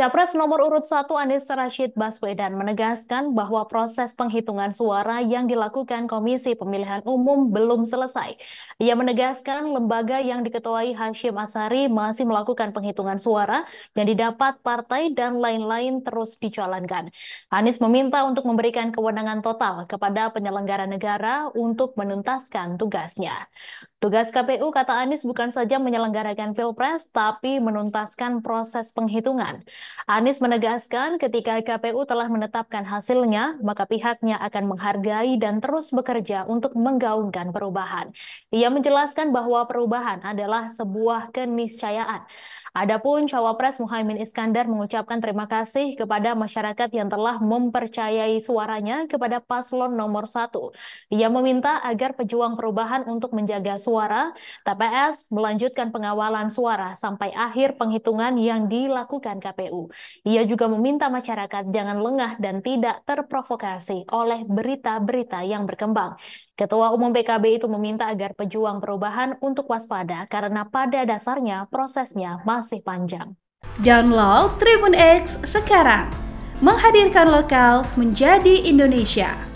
Capres nomor urut 1 Anies Rashid Baswedan menegaskan bahwa proses penghitungan suara yang dilakukan Komisi Pemilihan Umum belum selesai. Ia menegaskan lembaga yang diketuai Hashim Asari masih melakukan penghitungan suara yang didapat partai dan lain-lain terus dijalankan. Anies meminta untuk memberikan kewenangan total kepada penyelenggara negara untuk menuntaskan tugasnya. Tugas KPU, kata Anies, bukan saja menyelenggarakan pilpres, tapi menuntaskan proses penghitungan. Anies menegaskan ketika KPU telah menetapkan hasilnya, maka pihaknya akan menghargai dan terus bekerja untuk menggaungkan perubahan. Ia menjelaskan bahwa perubahan adalah sebuah keniscayaan. Adapun cawapres Muhaimin Iskandar mengucapkan terima kasih kepada masyarakat yang telah mempercayai suaranya kepada paslon nomor satu. Ia meminta agar pejuang perubahan untuk menjaga suara suara, TPS melanjutkan pengawalan suara sampai akhir penghitungan yang dilakukan KPU. Ia juga meminta masyarakat jangan lengah dan tidak terprovokasi oleh berita-berita yang berkembang. Ketua Umum PKB itu meminta agar pejuang perubahan untuk waspada karena pada dasarnya prosesnya masih panjang. Download Tribun X sekarang. Menghadirkan lokal menjadi Indonesia.